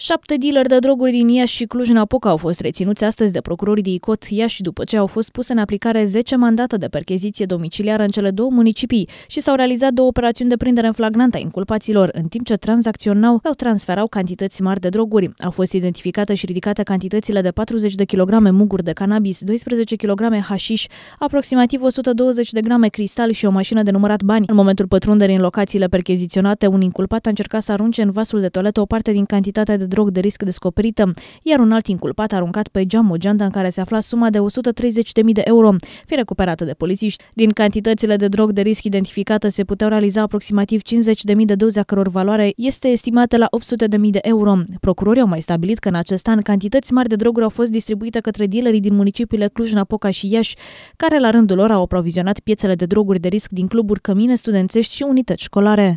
Șapte dealeri de droguri din Iași și Cluj-Napoca au fost reținuți astăzi de procurorii de Icot Iași după ce au fost puse în aplicare 10 mandate de percheziție domiciliară în cele două municipii și s-au realizat două operațiuni de prindere în flagrant a inculpaților, în timp ce tranzacționau sau transferau cantități mari de droguri. Au fost identificate și ridicate cantitățile de 40 de kg muguri de cannabis, 12 kg hașiș, aproximativ 120 de grame cristal și o mașină de numărat bani. În momentul pătrunderii în locațiile percheziționate, un inculpat a încercat să arunce în vasul de toaletă o parte din cantitatea de drog de risc descoperită, iar un alt inculpat a aruncat pe geam o geantă în care se afla suma de 130.000 de euro, fi recuperată de polițiști. Din cantitățile de drog de risc identificată se puteau realiza aproximativ 50.000 de doze a căror valoare este estimată la 800.000 de euro. Procurorii au mai stabilit că în acest an cantități mari de droguri au fost distribuite către dealerii din municipiile Cluj-Napoca și Iași, care la rândul lor au aprovizionat piețele de droguri de risc din cluburi, cămine studențești și unități școlare.